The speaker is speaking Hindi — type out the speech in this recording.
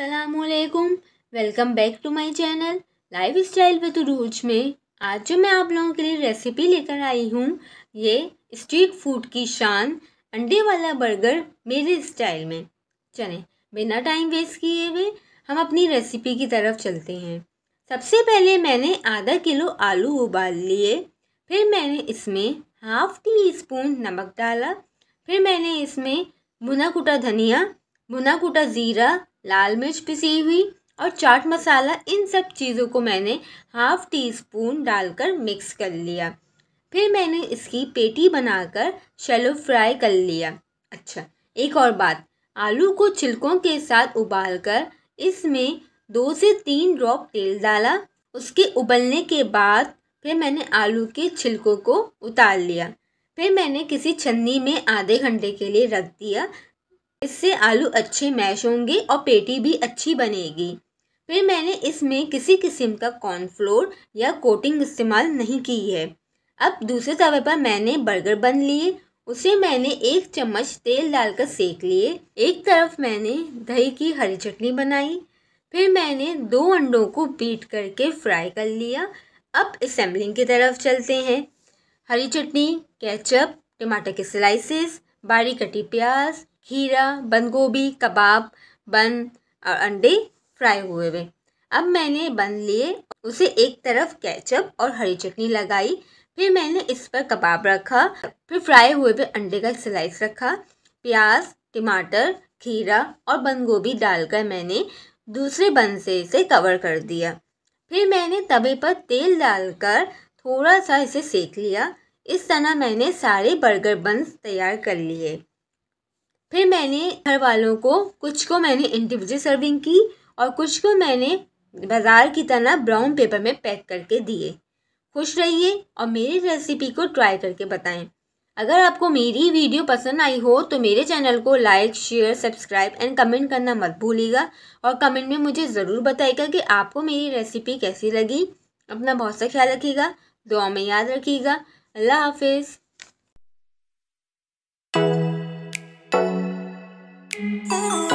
असलकुम welcome back to my channel lifestyle with रूज में आज जो मैं आप लोगों के लिए रेसिपी लेकर आई हूँ ये स्ट्रीट फूड की शान अंडे वाला बर्गर मेरे स्टाइल में चलें बिना टाइम वेस्ट किए हुए हम अपनी रेसिपी की तरफ चलते हैं सबसे पहले मैंने आधा किलो आलू उबाल लिए फिर मैंने इसमें हाफ टी स्पून नमक डाला फिर मैंने इसमें भुना कुटा धनिया भुना कुटा ज़ीरा लाल मिर्च पिसी हुई और चाट मसाला इन सब चीज़ों को मैंने हाफ़ टी स्पून डालकर मिक्स कर लिया फिर मैंने इसकी पेटी बनाकर शैलो फ्राई कर लिया अच्छा एक और बात आलू को छिलकों के साथ उबालकर इसमें दो से तीन ड्रॉप तेल डाला उसके उबलने के बाद फिर मैंने आलू के छिलकों को उतार लिया फिर मैंने किसी छन्नी में आधे घंटे के लिए रख दिया इससे आलू अच्छे मैश होंगे और पेटी भी अच्छी बनेगी फिर मैंने इसमें किसी किस्म का कॉर्नफ्लोर या कोटिंग इस्तेमाल नहीं की है अब दूसरे तवे पर मैंने बर्गर बन लिए उसे मैंने एक चम्मच तेल डालकर सेक लिए एक तरफ मैंने दही की हरी चटनी बनाई फिर मैंने दो अंडों को बीट करके फ्राई कर लिया अब असेंबलिंग की तरफ चलते हैं हरी चटनी केचप टमाटर के स्लाइसेस बारीक कटी प्याज खीरा बंद गोभी कबाब बन और अंडे फ्राई हुए हुए अब मैंने बन लिए उसे एक तरफ केचप और हरी चटनी लगाई फिर मैंने इस पर कबाब रखा फिर फ्राई हुए हुए अंडे का स्लाइस रखा प्याज टमाटर खीरा और बंद गोभी डालकर मैंने दूसरे बन से इसे कवर कर दिया फिर मैंने तवे पर तेल डालकर थोड़ा सा इसे सेक लिया इस तरह मैंने सारे बर्गर बन्स तैयार कर लिए फिर मैंने घर वालों को कुछ को मैंने इंडिविजुअल सर्विंग की और कुछ को मैंने बाज़ार की तरह ब्राउन पेपर में पैक करके दिए खुश रहिए और मेरी रेसिपी को ट्राई करके बताएं अगर आपको मेरी वीडियो पसंद आई हो तो मेरे चैनल को like share subscribe and comment करना मत भूलिएगा और कमेंट में मुझे ज़रूर बताइएगा कि आपको मेरी रेसिपी कैसी लगी अपना बहुत सा ख्याल रखिएगा दुआ में याद रखिएगा अल्लाह हाफिज़ Ooh.